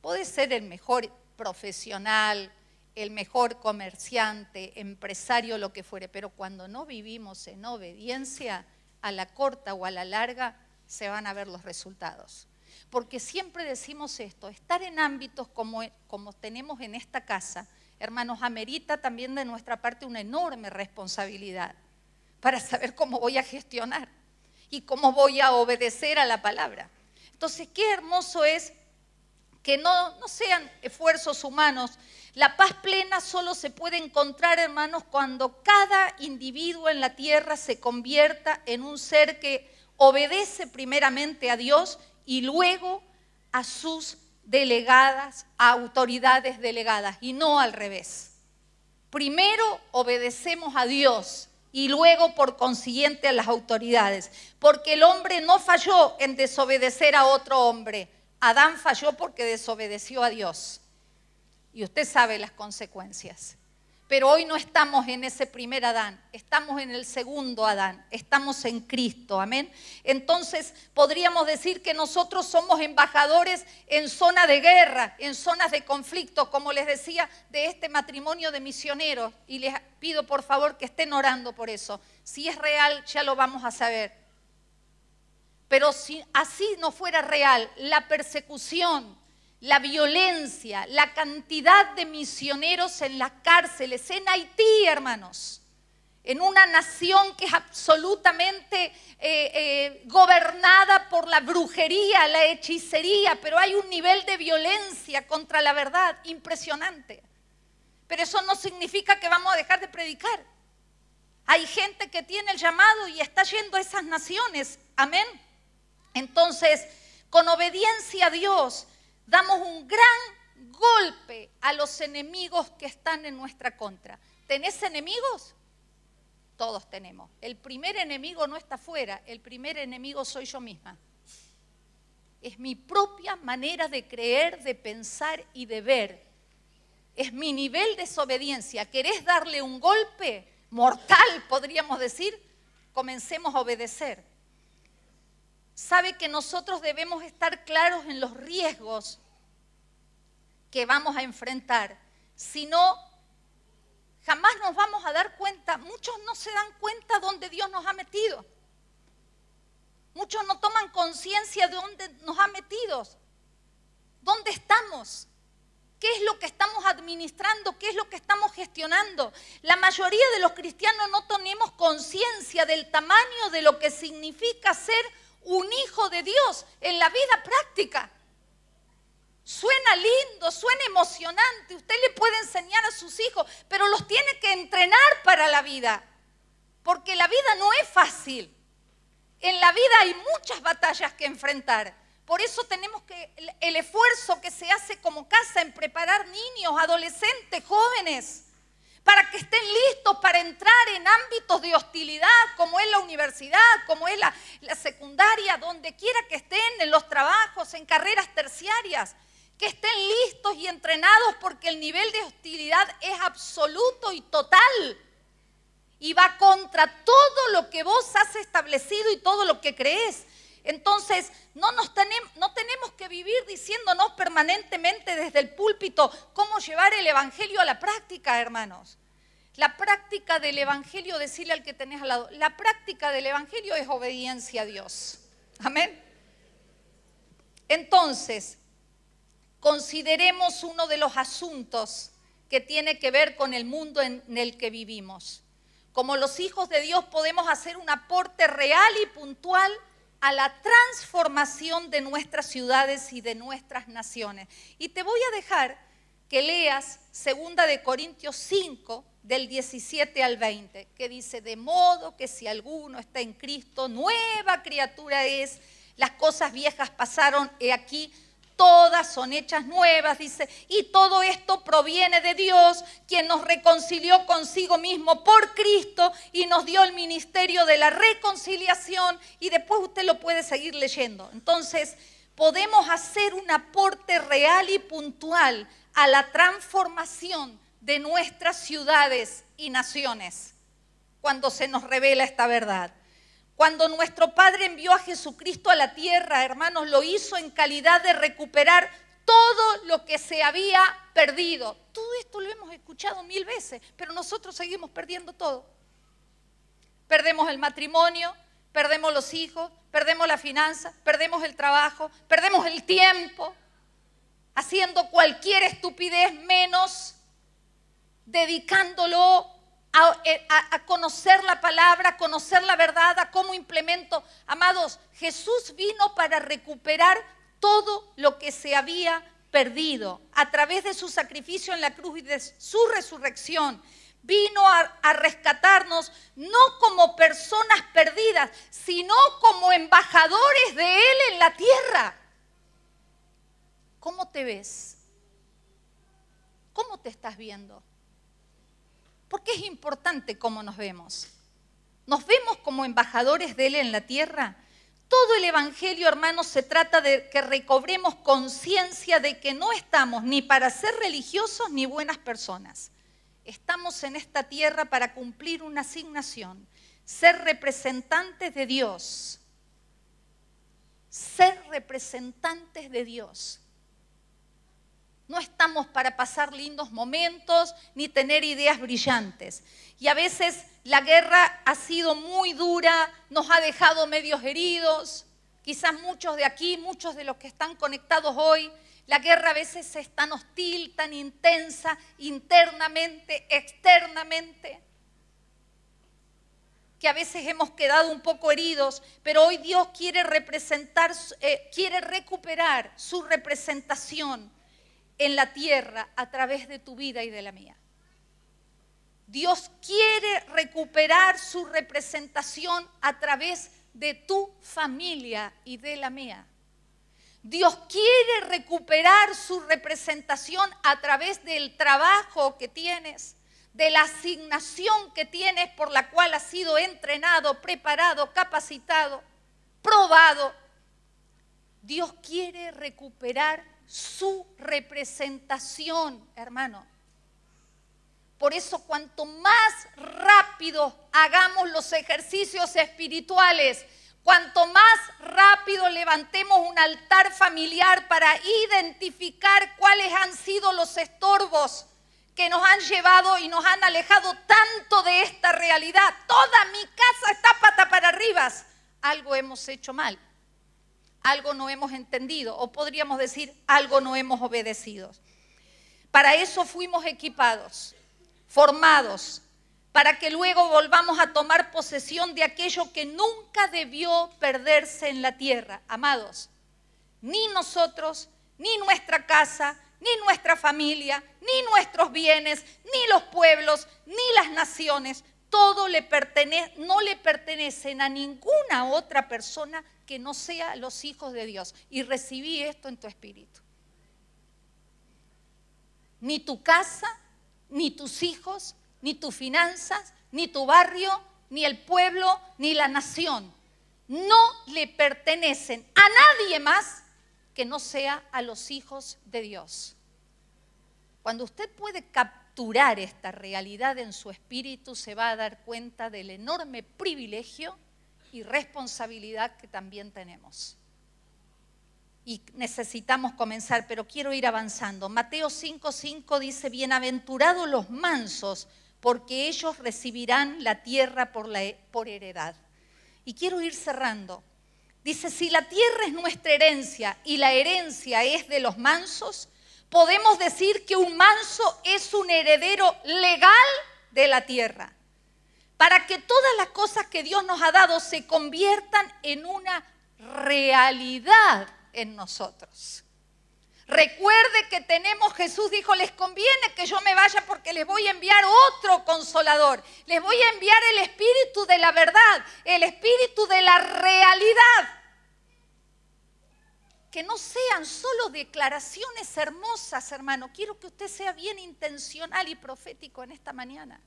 Speaker 1: podés ser el mejor profesional, el mejor comerciante, empresario, lo que fuere, pero cuando no vivimos en obediencia, a la corta o a la larga se van a ver los resultados. Porque siempre decimos esto, estar en ámbitos como, como tenemos en esta casa, hermanos, amerita también de nuestra parte una enorme responsabilidad para saber cómo voy a gestionar y cómo voy a obedecer a la palabra. Entonces, qué hermoso es que no, no sean esfuerzos humanos, la paz plena solo se puede encontrar, hermanos, cuando cada individuo en la tierra se convierta en un ser que obedece primeramente a Dios y luego a sus delegadas, a autoridades delegadas, y no al revés. Primero obedecemos a Dios y luego por consiguiente a las autoridades, porque el hombre no falló en desobedecer a otro hombre. Adán falló porque desobedeció a Dios y usted sabe las consecuencias. Pero hoy no estamos en ese primer Adán, estamos en el segundo Adán, estamos en Cristo, amén. Entonces podríamos decir que nosotros somos embajadores en zona de guerra, en zonas de conflicto, como les decía, de este matrimonio de misioneros. Y les pido por favor que estén orando por eso. Si es real, ya lo vamos a saber. Pero si así no fuera real, la persecución la violencia, la cantidad de misioneros en las cárceles, en Haití, hermanos, en una nación que es absolutamente eh, eh, gobernada por la brujería, la hechicería, pero hay un nivel de violencia contra la verdad impresionante. Pero eso no significa que vamos a dejar de predicar. Hay gente que tiene el llamado y está yendo a esas naciones. Amén. Entonces, con obediencia a Dios, damos un gran golpe a los enemigos que están en nuestra contra. ¿Tenés enemigos? Todos tenemos. El primer enemigo no está afuera, el primer enemigo soy yo misma. Es mi propia manera de creer, de pensar y de ver. Es mi nivel de desobediencia. ¿Querés darle un golpe mortal, podríamos decir? Comencemos a obedecer sabe que nosotros debemos estar claros en los riesgos que vamos a enfrentar. Si no, jamás nos vamos a dar cuenta. Muchos no se dan cuenta dónde Dios nos ha metido. Muchos no toman conciencia de dónde nos ha metido. ¿Dónde estamos? ¿Qué es lo que estamos administrando? ¿Qué es lo que estamos gestionando? La mayoría de los cristianos no tenemos conciencia del tamaño de lo que significa ser un hijo de Dios en la vida práctica. Suena lindo, suena emocionante, usted le puede enseñar a sus hijos, pero los tiene que entrenar para la vida, porque la vida no es fácil. En la vida hay muchas batallas que enfrentar. Por eso tenemos que el, esfuerzo que se hace como casa en preparar niños, adolescentes, jóvenes para que estén listos para entrar en ámbitos de hostilidad, como es la universidad, como es la, secundaria, donde quiera que estén, en los trabajos, en carreras terciarias, que estén listos y entrenados porque el nivel de hostilidad es absoluto y total y va contra todo lo que vos has establecido y todo lo que crees. Entonces, no, tenemos, tenemos que vivir diciéndonos permanentemente desde el púlpito cómo llevar el Evangelio a la práctica, hermanos. La práctica del Evangelio, decirle al que tenés al lado, la práctica del Evangelio es obediencia a Dios. Amén. Entonces, consideremos uno de los asuntos que tiene que ver con el mundo en el que vivimos. Como los hijos de Dios podemos hacer un aporte real y puntual a la transformación de nuestras ciudades y de nuestras naciones. Y te voy a dejar que leas 2 de Corintios 5 del 17 al 20, que dice, de modo que si alguno está en Cristo, nueva criatura es, las cosas viejas pasaron, he aquí, todas son hechas nuevas, dice, y todo esto proviene de Dios, quien nos reconcilió consigo mismo por Cristo y nos dio el ministerio de la reconciliación, y después usted lo puede seguir leyendo. Entonces, podemos hacer un aporte real y puntual a la transformación de nuestras ciudades y naciones cuando se nos revela esta verdad. Cuando nuestro Padre envió a Jesucristo a la tierra, hermanos, lo hizo en calidad de recuperar todo lo que se había perdido. Todo esto lo hemos escuchado mil veces, pero nosotros seguimos perdiendo todo. Perdemos el matrimonio, perdemos los hijos, perdemos la finanza, perdemos el trabajo, perdemos el tiempo, haciendo cualquier estupidez menos dedicándolo eh, a, conocer la palabra, a conocer la verdad, a cómo implemento. Amados, Jesús vino para recuperar todo lo que se había perdido a través de su sacrificio en la cruz y de su resurrección. Vino a rescatarnos no como personas perdidas, sino como embajadores de Él en la tierra. ¿Cómo te ves? ¿Cómo te estás viendo? Porque es importante cómo nos vemos. Nos vemos como embajadores de Él en la tierra. Todo el Evangelio, hermanos, se trata de que recobremos conciencia de que no estamos ni para ser religiosos ni buenas personas. Estamos en esta tierra para cumplir una asignación, ser representantes de Dios. Ser representantes de Dios. No estamos para pasar lindos momentos ni tener ideas brillantes. Y a veces la guerra ha sido muy dura, nos ha dejado medios heridos. Quizás muchos de aquí, muchos de los que están conectados hoy, la guerra a veces es tan hostil, tan intensa, internamente, externamente, que a veces hemos quedado un poco heridos, pero hoy Dios quiere representar, eh, quiere recuperar su representación en la tierra a través de tu vida y de la mía. Dios quiere recuperar su representación a través de tu familia y de la mía. Dios quiere recuperar su representación a través del trabajo que tienes, de la asignación que tienes por la cual has sido entrenado, preparado, capacitado, probado. Dios quiere recuperar su representación, hermano. Por eso cuanto más rápido hagamos los ejercicios espirituales, cuanto más rápido levantemos un altar familiar para identificar cuáles han sido los estorbos que nos han llevado y nos han alejado tanto de esta realidad, toda mi casa está pata para arriba, algo hemos hecho mal algo no hemos entendido o podríamos decir algo no hemos obedecido. Para eso fuimos equipados, formados, para que luego volvamos a tomar posesión de aquello que nunca debió perderse en la tierra. Amados, ni nosotros, ni nuestra casa, ni nuestra familia, ni nuestros bienes, ni los pueblos, ni las naciones, todo le pertenece, no le pertenecen a ninguna otra persona que no sea los hijos de Dios. Y recibí esto en tu espíritu. Ni tu casa, ni tus hijos, ni tus finanzas, ni tu barrio, ni el pueblo, ni la nación. No le pertenecen a nadie más que no sea a los hijos de Dios. Cuando usted puede capturar esta realidad en su espíritu, se va a dar cuenta del enorme privilegio y responsabilidad que también tenemos. Y necesitamos comenzar, pero quiero ir avanzando. Mateo 5:5 5 dice, bienaventurados los mansos, porque ellos recibirán la tierra por, la, por heredad. Y quiero ir cerrando. Dice, si la tierra es nuestra herencia y la herencia es de los mansos, podemos decir que un manso es un heredero legal de la tierra para que todas las cosas que Dios nos ha dado se conviertan en una realidad en nosotros. Recuerde que tenemos, Jesús dijo, les conviene que yo me vaya porque les voy a enviar otro consolador. Les voy a enviar el espíritu de la verdad, el espíritu de la realidad. Que no sean solo declaraciones hermosas, hermano. Quiero que usted sea bien intencional y profético en esta mañana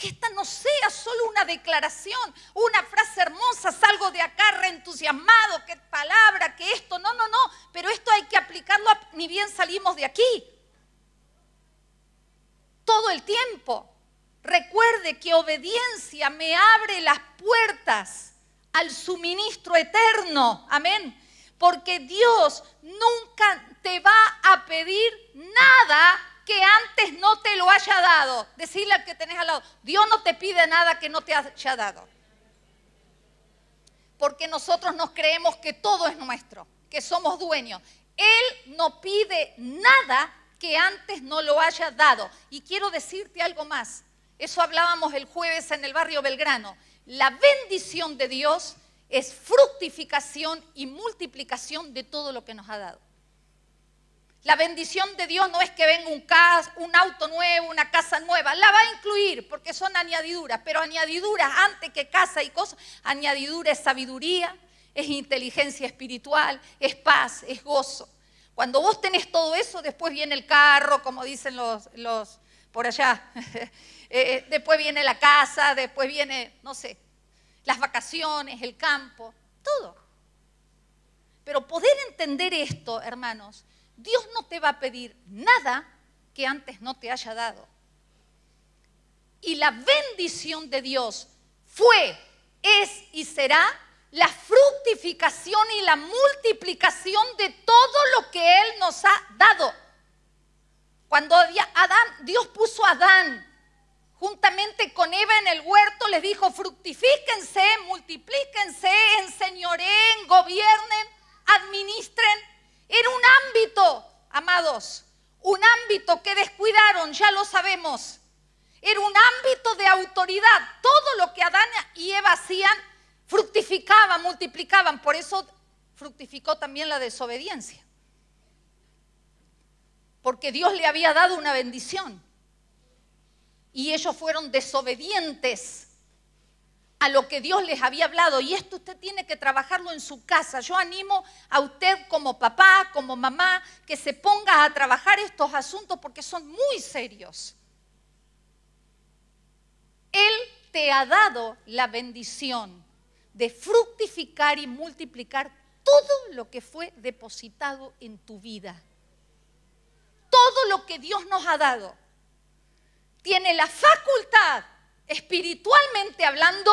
Speaker 1: que esta no sea solo una declaración, una frase hermosa, salgo de acá reentusiasmado, qué palabra, qué esto, no, no, no, pero esto hay que aplicarlo ni bien salimos de aquí. Todo el tiempo. Recuerde que obediencia me abre las puertas al suministro eterno. Amén. Porque Dios nunca te va a pedir nada que antes no te lo haya dado. Decirle al que tenés al lado, Dios no te pide nada que no te haya dado. Porque nosotros nos creemos que todo es nuestro, que somos dueños. Él no pide nada que antes no lo haya dado. Y quiero decirte algo más. Eso hablábamos el jueves en el barrio Belgrano. La bendición de Dios es fructificación y multiplicación de todo lo que nos ha dado. La bendición de Dios no es que venga un, un auto nuevo, una casa nueva. La va a incluir porque son añadiduras. Pero añadiduras antes que casa y cosas. Añadidura es sabiduría, es inteligencia espiritual, es paz, es gozo. Cuando vos tenés todo eso, después viene el carro, como dicen los, por allá. *laughs* Eh, eh, después viene la casa, después viene, no sé, las vacaciones, el campo, todo. Pero poder entender esto, hermanos, Dios no te va a pedir nada que antes no te haya dado. Y la bendición de Dios fue, es y será la fructificación y la multiplicación de todo lo que Él nos ha dado. Cuando Adán, Dios puso a Adán juntamente con Eva en el huerto, les dijo, fructifíquense, multiplíquense, enseñoreen, gobiernen, administren era un ámbito, amados, un ámbito que descuidaron, ya lo sabemos. Era un ámbito de autoridad. Todo lo que Adán y Eva hacían fructificaba, multiplicaban. Por eso fructificó también la desobediencia. Porque Dios le había dado una bendición. Y ellos fueron desobedientes a lo que Dios les había hablado. Y esto usted tiene que trabajarlo en su casa. Yo animo a usted como papá, como mamá, que se ponga a trabajar estos asuntos porque son muy serios. Él te ha dado la bendición de fructificar y multiplicar todo lo que fue depositado en tu vida. Todo lo que Dios nos ha dado. Tiene la facultad espiritualmente hablando,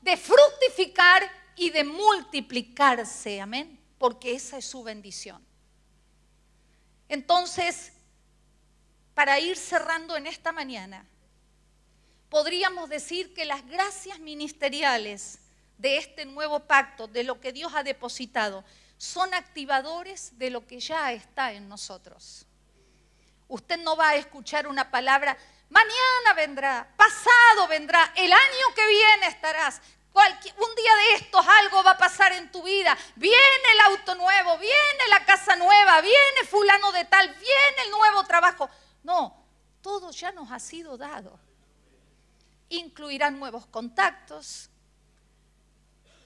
Speaker 1: de fructificar y de multiplicarse. Amén. Porque esa es su bendición. Entonces, para ir cerrando en esta mañana, podríamos decir que las gracias ministeriales de este nuevo pacto, de lo que Dios ha depositado, son activadores de lo que ya está en nosotros. Usted no va a escuchar una palabra, mañana vendrá, pasado vendrá, el año que viene estarás. un día de estos algo va a pasar en tu vida. Viene el auto nuevo, viene la casa nueva, viene fulano de tal, viene el nuevo trabajo. No, todo ya nos ha sido dado. Incluirá nuevos contactos,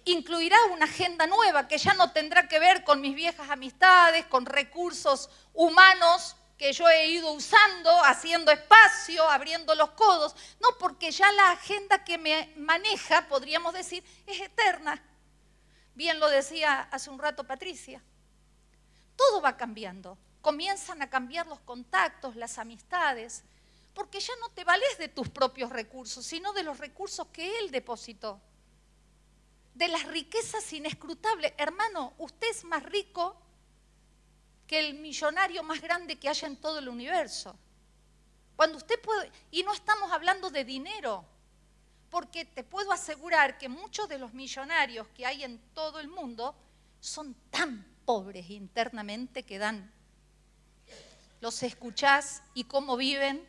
Speaker 1: incluirá una agenda nueva que ya no tendrá que ver con mis viejas amistades, con recursos humanos, que yo he ido usando, haciendo espacio, abriendo los codos. No, porque ya la agenda que me maneja, podríamos decir, es eterna. Bien lo decía hace un rato Patricia. Todo va cambiando. Comienzan a cambiar los contactos, las amistades, porque ya no te vales de tus propios recursos, sino de los recursos que Él depositó. De las riquezas inescrutables. Hermano, usted es más rico el millonario más grande que haya en todo el universo. Cuando usted puede, y no estamos hablando de dinero, porque te puedo asegurar que muchos de los millonarios que hay en todo el mundo son tan pobres internamente que dan. Los escuchás y cómo viven.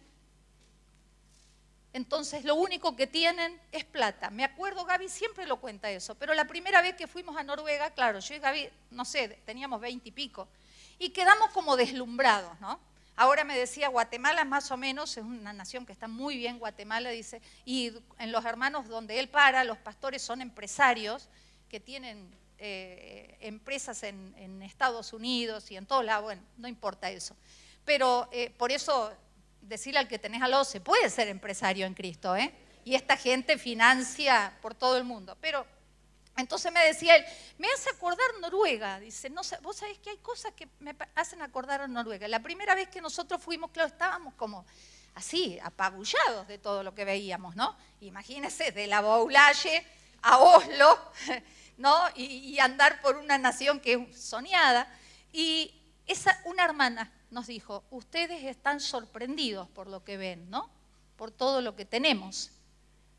Speaker 1: Entonces lo único que tienen es plata. Me acuerdo, Gaby siempre lo cuenta eso, pero la primera vez que fuimos a Noruega, claro, yo y Gaby, no sé, teníamos veinte y pico y quedamos como deslumbrados, ¿no? Ahora me decía, Guatemala más o menos, es una nación que está muy bien, Guatemala dice, y en los hermanos donde él para, los pastores son empresarios que tienen eh, empresas en, Estados Unidos y en todos lados, bueno, no importa eso. Pero eh, por eso decirle al que tenés al lado, se puede ser empresario en Cristo, ¿eh? Y esta gente financia por todo el mundo. Pero entonces me decía él, me hace acordar Noruega. Dice, no, sé, vos sabés que hay cosas que me hacen acordar a Noruega. La primera vez que nosotros fuimos, claro, estábamos como así, apabullados de todo lo que veíamos, ¿no? Imagínense, de la Boulaye a Oslo, *laughs* ¿no? Y, y, andar por una nación que es soñada. Y esa, una hermana nos dijo, ustedes están sorprendidos por lo que ven, ¿no? Por todo lo que tenemos.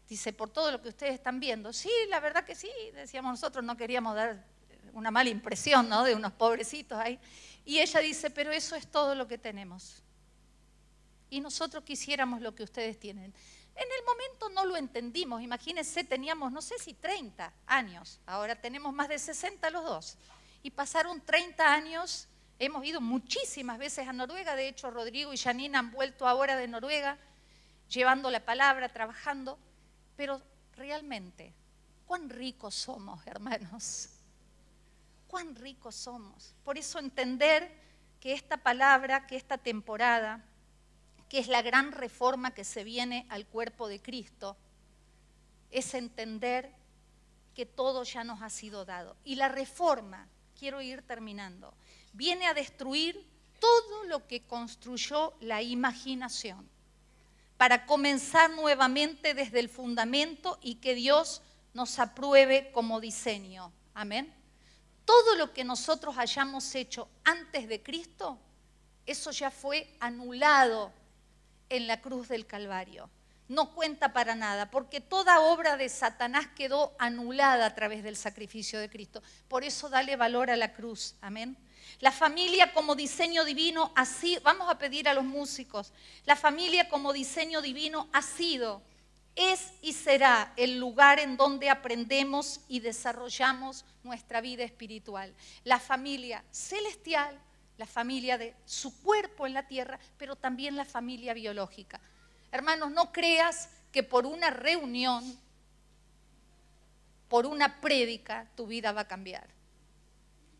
Speaker 1: Dice, por todo lo que ustedes están viendo. Sí, la verdad que sí, decíamos nosotros, no queríamos dar una mala impresión, ¿no? De unos pobrecitos ahí. Y ella dice, pero eso es todo lo que tenemos. Y nosotros quisiéramos lo que ustedes tienen. En el momento no lo entendimos, imagínense, teníamos no sé si 30 años, ahora tenemos más de 60 los dos. Y pasaron 30 años, hemos ido muchísimas veces a Noruega, de hecho Rodrigo y Janina han vuelto ahora de Noruega, llevando la palabra, trabajando. Pero realmente, cuán ricos somos, hermanos. Cuán ricos somos. Por eso entender que esta palabra, que esta temporada, que es la gran reforma que se viene al cuerpo de Cristo, es entender que todo ya nos ha sido dado. Y la reforma, quiero ir terminando, viene a destruir todo lo que construyó la imaginación para comenzar nuevamente desde el fundamento y que Dios nos apruebe como diseño. Amén. Todo lo que nosotros hayamos hecho antes de Cristo, eso ya fue anulado en la cruz del Calvario. No cuenta para nada, porque toda obra de Satanás quedó anulada a través del sacrificio de Cristo. Por eso dale valor a la cruz. Amén. La familia como diseño divino ha sido, vamos a pedir a los músicos, la familia como diseño divino ha sido, es y será el lugar en donde aprendemos y desarrollamos nuestra vida espiritual. La familia celestial, la familia de su cuerpo en la tierra, pero también la familia biológica. Hermanos, no creas que por una reunión, por una prédica, tu vida va a cambiar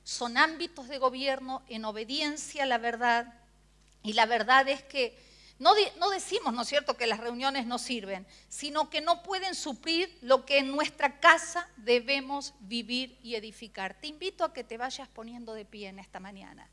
Speaker 1: son ámbitos de gobierno en obediencia a la verdad. Y la verdad es que no, decimos, ¿no es cierto?, que las reuniones no sirven, sino que no pueden suplir lo que en nuestra casa debemos vivir y edificar. Te invito a que te vayas poniendo de pie en esta mañana.